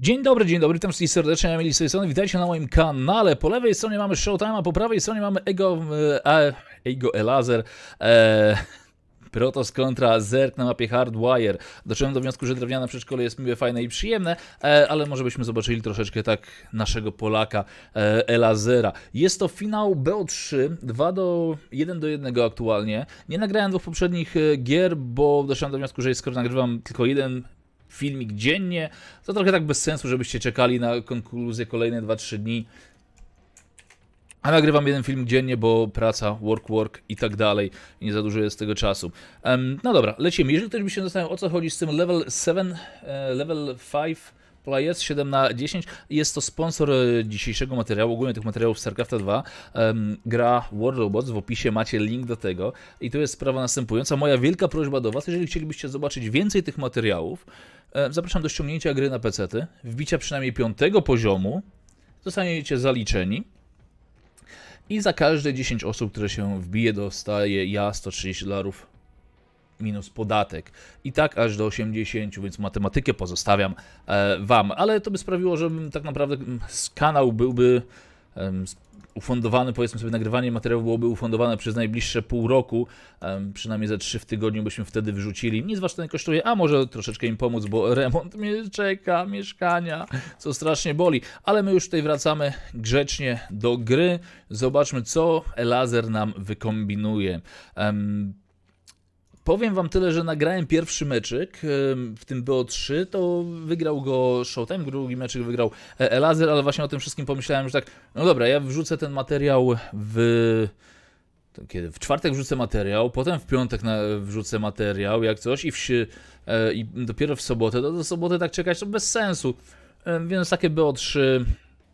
Dzień dobry, dzień dobry, witam wszystkich serdecznie, Emilii z tej strony, witajcie na moim kanale. Po lewej stronie mamy Showtime, a po prawej stronie mamy Ego, e, e Ego Elazer. E, Protos kontra Zerk na mapie Hardwire. Doszedłem do wniosku, że drewniane przedszkole jest miłe, fajne i przyjemne, e, ale może byśmy zobaczyli troszeczkę tak naszego Polaka e, Elazera. Jest to finał BO3, 2 do 1 do 1 aktualnie. Nie nagrałem dwóch poprzednich gier, bo doszedłem do wniosku, że skoro nagrywam tylko jeden filmik dziennie. To trochę tak bez sensu, żebyście czekali na konkluzję kolejne 2-3 dni. A nagrywam jeden film dziennie, bo praca, work, work i tak dalej. Nie za dużo jest tego czasu. Um, no dobra, lecimy. Jeżeli ktoś by się zastanawiał, o co chodzi z tym level 7, e, level 5, Players 7 na 10 jest to sponsor e, dzisiejszego materiału, ogólnie tych materiałów StarCrafta 2. gra War Robots, w opisie macie link do tego. I tu jest sprawa następująca. Moja wielka prośba do Was, jeżeli chcielibyście zobaczyć więcej tych materiałów, e, zapraszam do ściągnięcia gry na PC, -ty, wbicia przynajmniej piątego poziomu, zostaniecie zaliczeni. I za każde 10 osób, które się wbije, dostaje ja 130 dolarów minus podatek. I tak aż do 80, więc matematykę pozostawiam e, Wam. Ale to by sprawiło, że tak naprawdę mm, kanał byłby ufundowany, powiedzmy sobie, nagrywanie materiału byłoby ufundowane przez najbliższe pół roku, przynajmniej za trzy w tygodniu byśmy wtedy wyrzucili. Nic was to nie kosztuje, a może troszeczkę im pomóc, bo remont mnie czeka, mieszkania, co strasznie boli. Ale my już tutaj wracamy grzecznie do gry. Zobaczmy, co Elazer nam wykombinuje. Um, Powiem wam tyle, że nagrałem pierwszy meczyk w tym BO3, to wygrał go Showtime, drugi meczyk wygrał e, Elazer, ale właśnie o tym wszystkim pomyślałem, że tak, no dobra, ja wrzucę ten materiał w... Kiedy w czwartek wrzucę materiał, potem w piątek na, wrzucę materiał, jak coś, i, w, e, i dopiero w sobotę, do, do soboty tak czekać, to bez sensu. Więc takie BO3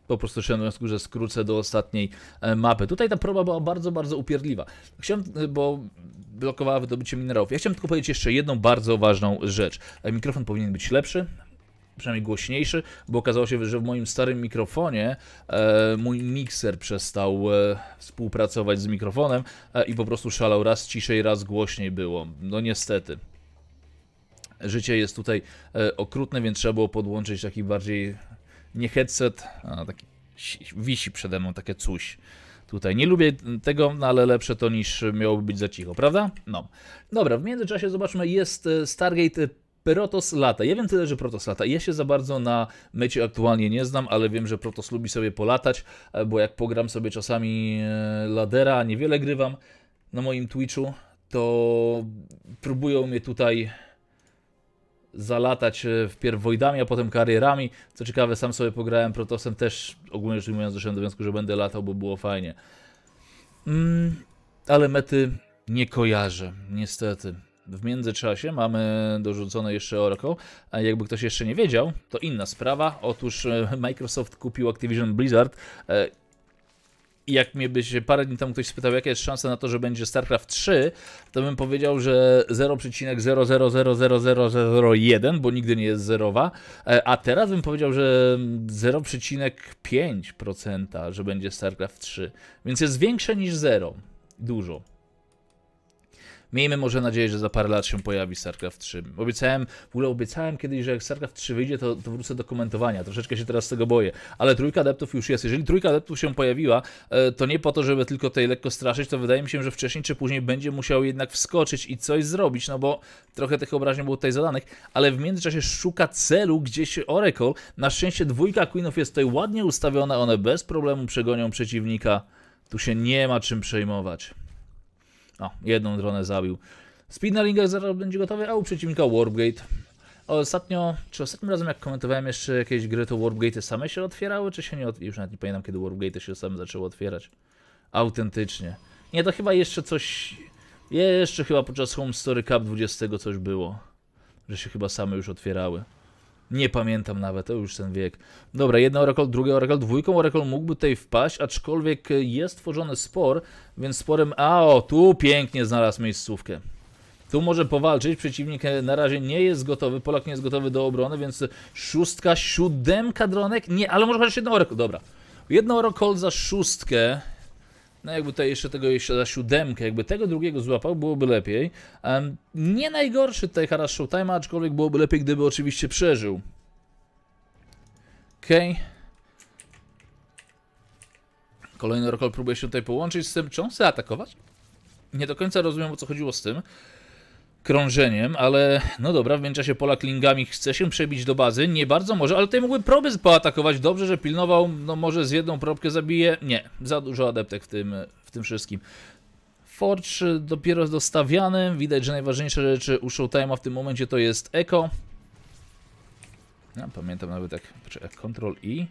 po prostu szedłem na że skrócę do ostatniej e, mapy. Tutaj ta proba była bardzo, bardzo upierdliwa. Chciałem, bo blokowała wydobycie minerałów. Ja chciałem tylko powiedzieć jeszcze jedną bardzo ważną rzecz. E, mikrofon powinien być lepszy, przynajmniej głośniejszy, bo okazało się, że w moim starym mikrofonie e, mój mikser przestał e, współpracować z mikrofonem e, i po prostu szalał raz ciszej, raz głośniej było. No niestety. Życie jest tutaj e, okrutne, więc trzeba było podłączyć taki bardziej nie headset, a taki wisi przede mną takie coś tutaj. Nie lubię tego, no ale lepsze to niż miałoby być za cicho, prawda? No. Dobra, w międzyczasie zobaczmy, jest e, Stargate e, Protos lata. Ja wiem tyle, że Protos lata. Ja się za bardzo na mecie aktualnie nie znam, ale wiem, że Protos lubi sobie polatać, e, bo jak pogram sobie czasami ladera, niewiele grywam na moim Twitchu, to próbują mnie tutaj zalatać e, wpierw Wojdami, a potem karierami. Co ciekawe, sam sobie pograłem Protosem, też ogólnie rzecz ujmując doszedłem do wniosku, że będę latał, bo było fajnie. Mm, ale mety nie kojarzę, niestety. W międzyczasie mamy dorzucone jeszcze Oracle, a jakby ktoś jeszcze nie wiedział, to inna sprawa. Otóż e, Microsoft kupił Activision Blizzard e, i jak mnie by się parę dni temu ktoś spytał, jaka jest szansa na to, że będzie StarCraft 3, to bym powiedział, że 0,0000001, bo nigdy nie jest zerowa, e, a teraz bym powiedział, że 0,5%, że będzie StarCraft 3. Więc jest większe niż 0. Dużo. Miejmy może nadzieję, że za parę lat się pojawi StarCraft 3. Obiecałem, w ogóle obiecałem kiedyś, że jak StarCraft 3 wyjdzie, to, to wrócę do komentowania. Troszeczkę się teraz tego boję. Ale trójka adeptów już jest. Jeżeli trójka adeptów się pojawiła, e, to nie po to, żeby tylko tej lekko straszyć, to wydaje mi się, że wcześniej czy później będzie musiał jednak wskoczyć i coś zrobić, no bo trochę tych obrażeń było tutaj zadanych, ale w międzyczasie szuka celu gdzieś Oracle. Na szczęście dwójka Queenów jest tutaj ładnie ustawiona, one bez problemu przegonią przeciwnika. Tu się nie ma czym przejmować. O, jedną dronę zabił. Speednalinger zaraz będzie gotowy, a u przeciwnika Warpgate. Ostatnio, czy ostatnim razem jak komentowałem jeszcze jakieś gry, to Warpgate y same się otwierały, czy się nie otwierały? Już nawet nie pamiętam, kiedy Warpgate y się same zaczęły otwierać. Autentycznie. Nie, to chyba jeszcze coś... Jeszcze chyba podczas Home Story Cup 20 coś było. Że się chyba same już otwierały. Nie pamiętam nawet, to już ten wiek. Dobra, jeden Oracle, drugi Oracle, dwójką Oracle mógłby tutaj wpaść, aczkolwiek e, jest tworzony spor, więc sporem... A, o, tu pięknie znalazł miejscówkę. Tu może powalczyć, przeciwnik e, na razie nie jest gotowy, Polak nie jest gotowy do obrony, więc szóstka, siódemka dronek, nie, ale może chociaż jedno Oracle, dobra. Jedno Oracle za szóstkę no jakby tutaj jeszcze tego jeszcze za siódemkę, jakby tego drugiego złapał, byłoby lepiej. Um, nie najgorszy tutaj Harash Showtime, aczkolwiek byłoby lepiej, gdyby oczywiście przeżył. Okej. Okay. Kolejny Rokol próbuje się tutaj połączyć z tym. Czy on chce atakować? Nie do końca rozumiem, o co chodziło z tym krążeniem, ale no dobra, w międzyczasie Polak lingami chce się przebić do bazy, nie bardzo może, ale tutaj mógłby proby poatakować, dobrze, że pilnował, no może z jedną probkę zabije, nie, za dużo adeptek w tym, w tym wszystkim. Forge dopiero dostawiany, widać, że najważniejsze rzeczy u Showtime'a w tym momencie to jest Echo. Ja pamiętam nawet jak, Ctrl I,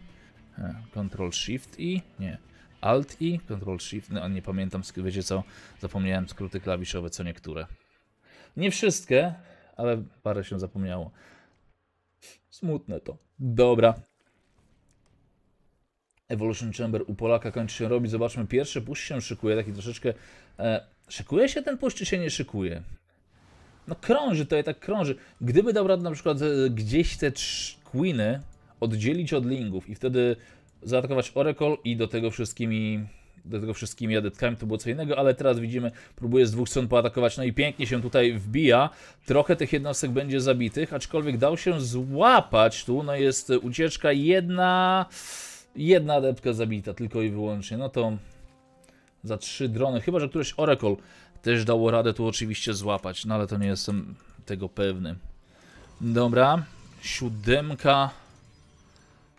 e, Ctrl Shift I, nie, Alt I, Ctrl Shift, no nie pamiętam, wiecie co, zapomniałem skróty klawiszowe co niektóre. Nie wszystkie, ale parę się zapomniało. Smutne to. Dobra. Evolution Chamber u Polaka kończy się robić. Zobaczmy, pierwszy puść się szykuje, taki troszeczkę... E, szykuje się ten puść, czy się nie szykuje? No krąży, to i tak krąży. Gdyby dał radę na przykład e, gdzieś te queeny oddzielić od lingów i wtedy zaatakować Oracle i do tego wszystkimi do tego wszystkimi adetkami, to było co innego, ale teraz widzimy, próbuje z dwóch stron poatakować, no i pięknie się tutaj wbija, trochę tych jednostek będzie zabitych, aczkolwiek dał się złapać tu, no jest ucieczka jedna, jedna adeptka zabita tylko i wyłącznie, no to za trzy drony, chyba, że któryś Oracle też dało radę tu oczywiście złapać, no ale to nie jestem tego pewny. Dobra, siódemka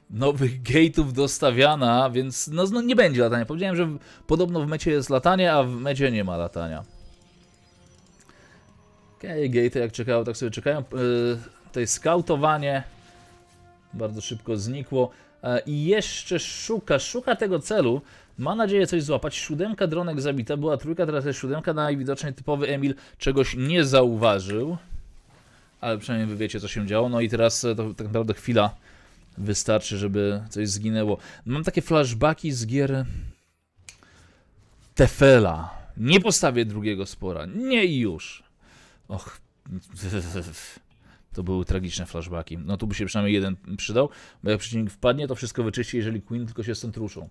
nowych gate'ów dostawiana, więc no, no, nie będzie latania. Powiedziałem, że podobno w mecie jest latanie, a w mecie nie ma latania. Okej, okay, gate jak czekało, tak sobie czekają. Yy, e, tutaj skautowanie bardzo szybko znikło. E, I jeszcze szuka, szuka tego celu. Ma nadzieję coś złapać. Siódemka dronek zabita, była trójka, teraz jest siódemka. Najwidoczniej typowy Emil czegoś nie zauważył. Ale przynajmniej wy wiecie, co się działo. No i teraz e, to tak naprawdę chwila Wystarczy, żeby coś zginęło. Mam takie flashbacki z gier Tefela. Nie postawię drugiego spora. Nie i już. Och. To były tragiczne flashbacki. No tu by się przynajmniej jeden przydał, bo jak przeciwnik wpadnie, to wszystko wyczyści, jeżeli Queen tylko się stąd ruszą.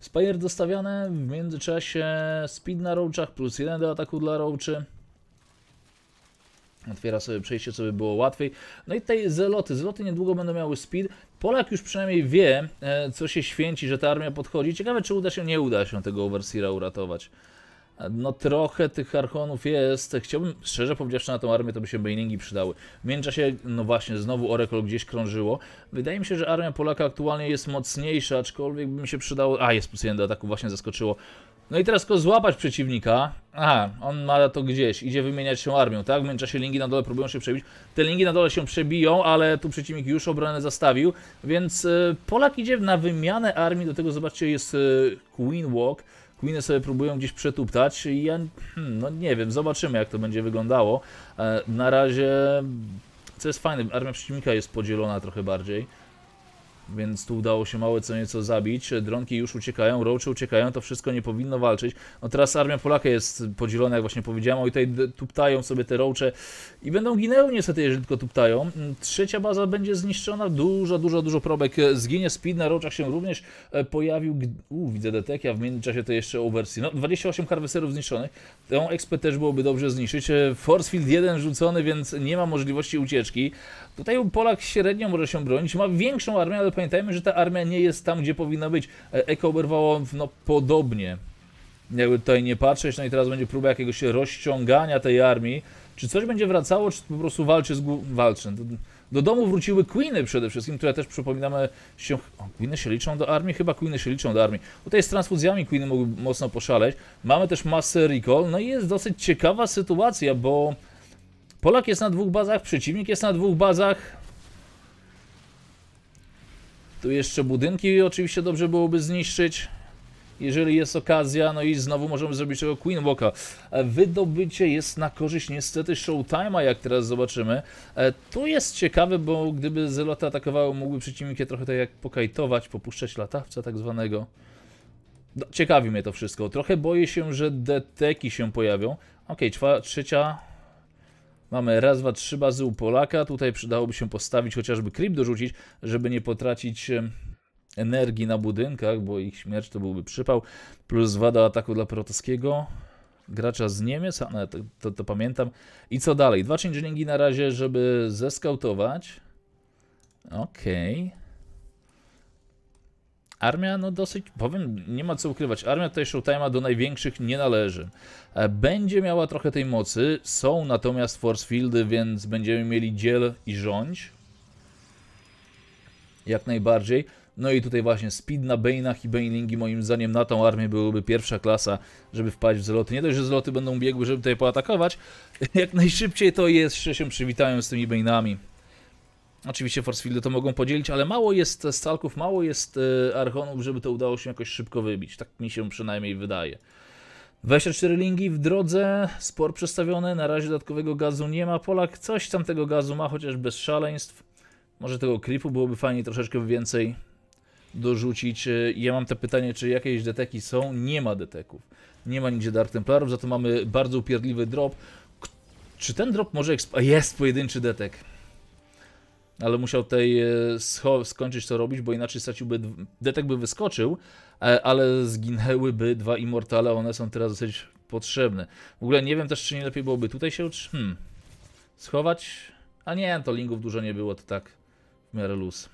Spire dostawiane, w międzyczasie speed na roachach, plus jeden do ataku dla roachy. Otwiera sobie przejście, co by było łatwiej. No i tutaj zeloty. Zeloty niedługo będą miały speed. Polak już przynajmniej wie, e, co się święci, że ta armia podchodzi. Ciekawe, czy uda się, nie uda się tego Overseera uratować. E, no trochę tych Archonów jest. Chciałbym, szczerze powiedziawszy, na tą armię to by się Bainingi przydały. W międzyczasie, no właśnie, znowu Oracle gdzieś krążyło. Wydaje mi się, że armia Polaka aktualnie jest mocniejsza, aczkolwiek by mi się przydało... A, jest plus 1 do ataku, właśnie zaskoczyło. No i teraz tylko złapać przeciwnika. Aha, on ma to gdzieś, idzie wymieniać się armią, tak? W międzyczasie linki na dole próbują się przebić. Te linki na dole się przebiją, ale tu przeciwnik już obronę zastawił, więc e, Polak idzie na wymianę armii, do tego zobaczcie, jest e, Queen Walk. Queeny sobie próbują gdzieś przetuptać i ja, hmm, no nie wiem, zobaczymy jak to będzie wyglądało. E, na razie, co jest fajne, armia przeciwnika jest podzielona trochę bardziej. Więc tu udało się małe co nieco zabić. Dronki już uciekają, roachy uciekają, to wszystko nie powinno walczyć. No teraz armia Polaka jest podzielona, jak właśnie powiedziałem, i tutaj tuptają sobie te roache i będą ginęły niestety, jeżeli tylko tuptają. Mm, trzecia baza będzie zniszczona, dużo, dużo, dużo probek e, zginie. Speed na roczach się również e, pojawił. U, widzę detek, ja w międzyczasie to jeszcze oversee. No, 28 harwesterów zniszczonych. Tą XP też byłoby dobrze zniszczyć. E, Forcefield 1 rzucony, więc nie ma możliwości ucieczki. Tutaj Polak średnio może się bronić, ma większą armię, ale pamiętajmy, że ta armia nie jest tam, gdzie powinna być. E, Eko oberwało no, podobnie. Jakby tutaj nie patrzeć, no i teraz będzie próba jakiegoś rozciągania tej armii. Czy coś będzie wracało, czy po prostu walczy z walczy. Do, do domu wróciły Queeny przede wszystkim, które też przypominamy się... O, Queeny się liczą do armii? Chyba Queeny się liczą do armii. Tutaj z transfuzjami Queeny mogły mocno poszaleć. Mamy też masę recall, no i jest dosyć ciekawa sytuacja, bo... Polak jest na dwóch bazach, przeciwnik jest na dwóch bazach. Tu jeszcze budynki oczywiście dobrze byłoby zniszczyć. Jeżeli jest okazja, no i znowu możemy zrobić tego Queen Walka. E, wydobycie jest na korzyść niestety Showtime'a, jak teraz zobaczymy. E, tu jest ciekawe, bo gdyby zeloty atakowały, mógłby przeciwnikie trochę tak jak pokajtować, popuszczać latawca tak zwanego. No, ciekawi mnie to wszystko. Trochę boję się, że deteki się pojawią. Okej, okay, trzecia Mamy raz, dwa, trzy bazy u Polaka. Tutaj przydałoby się postawić, chociażby krip dorzucić, żeby nie potracić energii na budynkach, bo ich śmierć to byłby przypał. Plus wada ataku dla Protoskiego, gracza z Niemiec, ale no, to, to, to, pamiętam. I co dalej? Dwa changelingi na razie, żeby zeskautować. Okej. Okay. Armia, no dosyć, powiem, nie ma co ukrywać, armia tutaj Showtime'a do największych nie należy. E, będzie miała trochę tej mocy, są natomiast force fieldy, więc będziemy mieli dziel i rządź. Jak najbardziej. No i tutaj właśnie speed na Bane'ach i Banelingi moim zdaniem na tą armię byłyby pierwsza klasa, żeby wpaść w zloty. Nie dość, że zloty będą biegły, żeby tutaj poatakować, jak najszybciej to jest, że się przywitają z tymi Bane'ami. Oczywiście Forcefieldy to mogą podzielić, ale mało jest e, stalków, mało jest e, archonów, żeby to udało się jakoś szybko wybić. Tak mi się przynajmniej wydaje. 24 lingi w drodze, spor przestawione. na razie dodatkowego gazu nie ma. Polak coś tam tego gazu ma, chociaż bez szaleństw. Może tego creepu byłoby fajnie troszeczkę więcej dorzucić. E, ja mam te pytanie, czy jakieś deteki są? Nie ma deteków. Nie ma nigdzie Dark Templarów, za to mamy bardzo upierdliwy drop. Czy ten drop może... Jest pojedynczy detek ale musiał tej e, skończyć to robić, bo inaczej straciłby. Detek by wyskoczył, e, ale zginęłyby dwa immortale, one są teraz dosyć potrzebne. W ogóle nie wiem też, czy nie lepiej byłoby tutaj się hmm, schować. A nie, to lingów dużo nie było, to tak w miarę luz.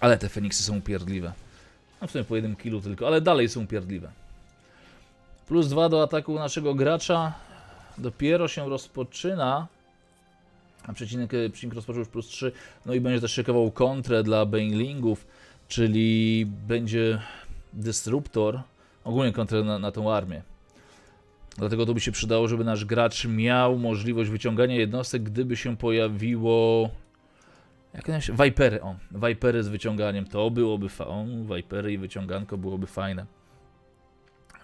Ale te Feniksy są upierdliwe. No w sumie po jednym kilu tylko, ale dalej są upierdliwe. Plus dwa do ataku naszego gracza. Dopiero się rozpoczyna. A przecinek, y, przecinek rozpoczął już plus 3, no i będzie też szykował kontrę dla Banelingów, czyli będzie Disruptor, ogólnie kontrę na, na tą armię. Dlatego to by się przydało, żeby nasz gracz miał możliwość wyciągania jednostek, gdyby się pojawiło... Jak one się... Vipery, o. Vipery z wyciąganiem, to byłoby... fajne wajpery Vipery i wyciąganko byłoby fajne.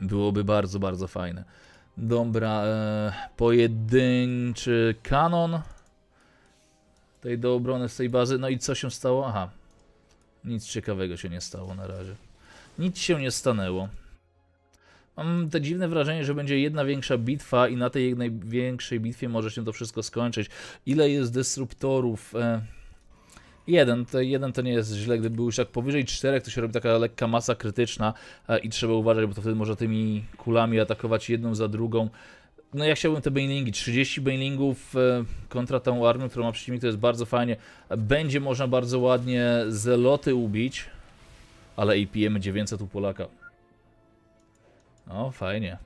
Byłoby bardzo, bardzo fajne. Dobra, e... pojedynczy kanon tutaj do obrony z tej bazy. No i co się stało? Aha, nic ciekawego się nie stało na razie. Nic się nie stanęło. Mam te dziwne wrażenie, że będzie jedna większa bitwa i na tej największej bitwie może się to wszystko skończyć. Ile jest destruktorów? E... Jeden, to jeden to nie jest źle, gdyby już jak powyżej czterech, to się robi taka lekka masa krytyczna e... i trzeba uważać, bo to wtedy można tymi kulami atakować jedną za drugą no ja chciałbym te banelingi, 30 banelingów e, kontra tą armię, którą ma przeciwnik, to jest bardzo fajnie. Będzie można bardzo ładnie zeloty ubić, ale APM 900 u Polaka. O, fajnie.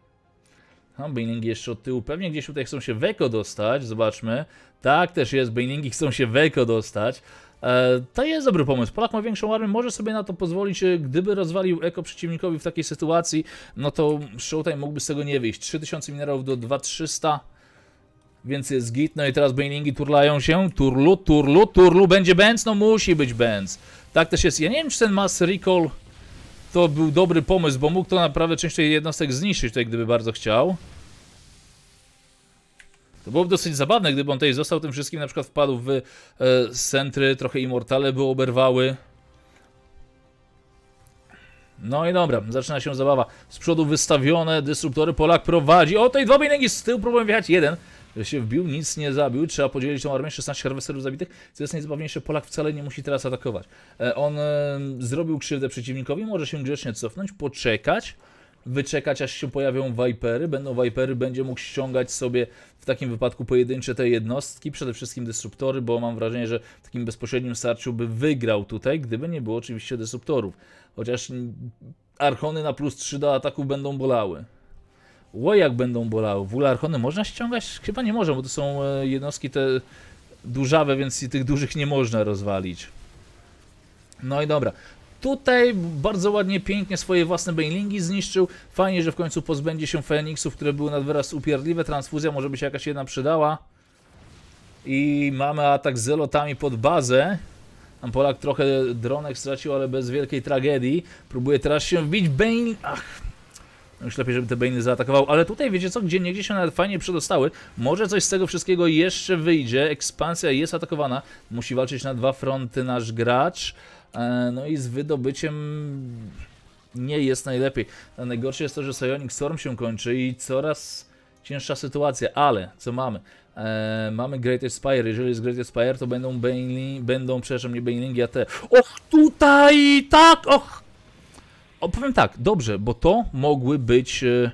No, Bainingi jeszcze od tyłu. Pewnie gdzieś tutaj chcą się Weko dostać. Zobaczmy. Tak, też jest. Bainingi chcą się Weko dostać. E, to jest dobry pomysł. Polak ma większą armię, może sobie na to pozwolić. E, gdyby rozwalił eko przeciwnikowi w takiej sytuacji, no to Showtime mógłby z tego nie wyjść. 3000 minerałów do 2300, więc jest git. No i teraz Bainingi turlają się. Turlu, turlu, turlu. Będzie Benz? No musi być Benz. Tak też jest. Ja nie wiem, czy ten Mass Recall to był dobry pomysł, bo mógł to naprawdę część tych jednostek zniszczyć tutaj, gdyby bardzo chciał. To byłoby dosyć zabawne, gdyby on tutaj został tym wszystkim, na przykład wpadł w e, centry, trochę immortale by oberwały. No i dobra, zaczyna się zabawa. Z przodu wystawione, dysruptory Polak prowadzi. O, tej dwa bejnegi z tyłu próbują wjechać. Jeden się wbił, nic nie zabił. Trzeba podzielić tą armię, 16 harwesterów zabitych. Co jest najzabawniejsze, Polak wcale nie musi teraz atakować. E, on e, zrobił krzywdę przeciwnikowi, może się grzecznie cofnąć, poczekać wyczekać, aż się pojawią Vipery. Będą Vipery, będzie mógł ściągać sobie w takim wypadku pojedyncze te jednostki, przede wszystkim dysruptory, bo mam wrażenie, że w takim bezpośrednim starciu by wygrał tutaj, gdyby nie było oczywiście dysruptorów. Chociaż Archony na plus 3 do ataku będą bolały. Ło, jak będą bolały. W ogóle Archony można ściągać? Chyba nie można, bo to są e, jednostki te dużawe, więc tych dużych nie można rozwalić. No i dobra, Tutaj bardzo ładnie, pięknie swoje własne Banelingi zniszczył. Fajnie, że w końcu pozbędzie się Feniksów, które były nad wyraz upierdliwe. Transfuzja może by się jakaś jedna przydała. I mamy atak z zelotami pod bazę. Tam Polak trochę dronek stracił, ale bez wielkiej tragedii. Próbuje teraz się wbić. Bane... Ach... No już lepiej, żeby te Bane'y zaatakował, ale tutaj wiecie co, gdzie niegdzie się nawet fajnie przedostały. Może coś z tego wszystkiego jeszcze wyjdzie. Ekspansja jest atakowana. Musi walczyć na dwa fronty nasz gracz. E, no i z wydobyciem nie jest najlepiej. E, najgorsze jest to, że Psionic Storm się kończy i coraz cięższa sytuacja, ale co mamy? E, mamy Greatest Spire. Jeżeli jest Greatest Spire, to będą Baneling, będą, przepraszam, nie Banelingi, a te... Och, tutaj, tak, och! opowiem powiem tak, dobrze, bo to mogły być... E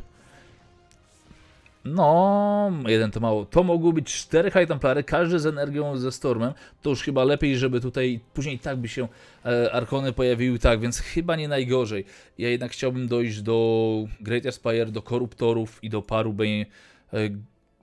no, jeden to mało. To mogło być cztery High Templary, każdy z energią ze Stormem. To już chyba lepiej, żeby tutaj później tak by się e, Arkony pojawiły, tak, więc chyba nie najgorzej. Ja jednak chciałbym dojść do Great Aspire, do Koruptorów i do paru by, e,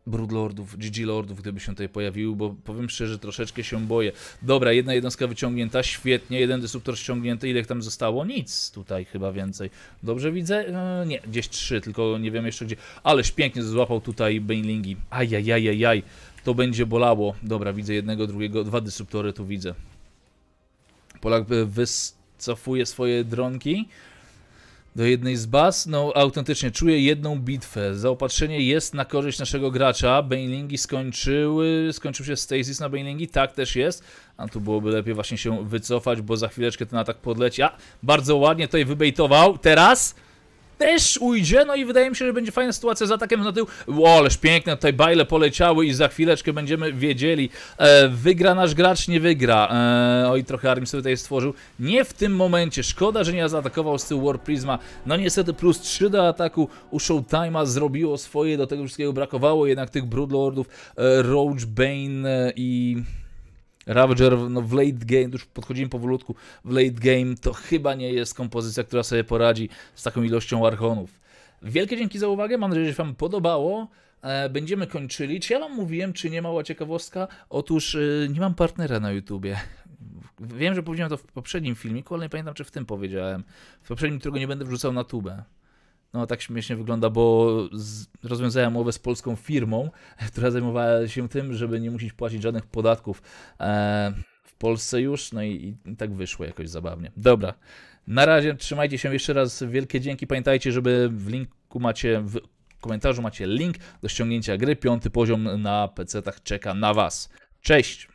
Broodlordów, GG Lordów, gdyby się tutaj pojawiły, bo powiem szczerze, troszeczkę się boję. Dobra, jedna jednostka wyciągnięta, świetnie, jeden dysruptor ściągnięty, ile tam zostało? Nic tutaj chyba więcej. Dobrze widzę? E, nie, gdzieś trzy, tylko nie wiem jeszcze gdzie. Ależ pięknie złapał tutaj Banelingi. Ajajajajaj, to będzie bolało. Dobra, widzę jednego, drugiego, dwa dysruptory tu widzę. Polak e, wycofuje swoje dronki do jednej z baz. No, autentycznie czuję jedną bitwę. Zaopatrzenie jest na korzyść naszego gracza. Banelingi skończyły, skończył się stasis na Banelingi, tak też jest. A tu byłoby lepiej właśnie się wycofać, bo za chwileczkę ten atak podleci. A, bardzo ładnie tutaj wybejtował. Teraz też ujdzie, no i wydaje mi się, że będzie fajna sytuacja z atakiem na tył. O, ależ piękne, tutaj bajle poleciały i za chwileczkę będziemy wiedzieli. E, wygra nasz gracz, nie wygra. E, oj, trochę Armin sobie tutaj stworzył. Nie w tym momencie, szkoda, że nie zaatakował z tyłu War Prisma. No niestety plus 3 do ataku u Showtime'a zrobiło swoje, do tego wszystkiego brakowało jednak tych Broodlordów, e, Bane e, i... Ravager no, w late game, już podchodzimy powolutku, w late game to chyba nie jest kompozycja, która sobie poradzi z taką ilością archonów. Wielkie dzięki za uwagę, mam nadzieję, że Wam podobało. E, będziemy kończyli. Czy ja Wam mówiłem, czy nie mała ciekawostka? Otóż e, nie mam partnera na YouTubie. Wiem, że powiedziałem to w poprzednim filmiku, ale nie pamiętam, czy w tym powiedziałem. W poprzednim, którego nie będę wrzucał na tubę no tak śmiesznie wygląda, bo rozwiązałem umowę z polską firmą, która zajmowała się tym, żeby nie musieć płacić żadnych podatków e, w Polsce już, no i, i tak wyszło jakoś zabawnie. Dobra, na razie trzymajcie się jeszcze raz, wielkie dzięki, pamiętajcie, żeby w linku macie, w komentarzu macie link do ściągnięcia gry, piąty poziom na PC-tach czeka na Was. Cześć!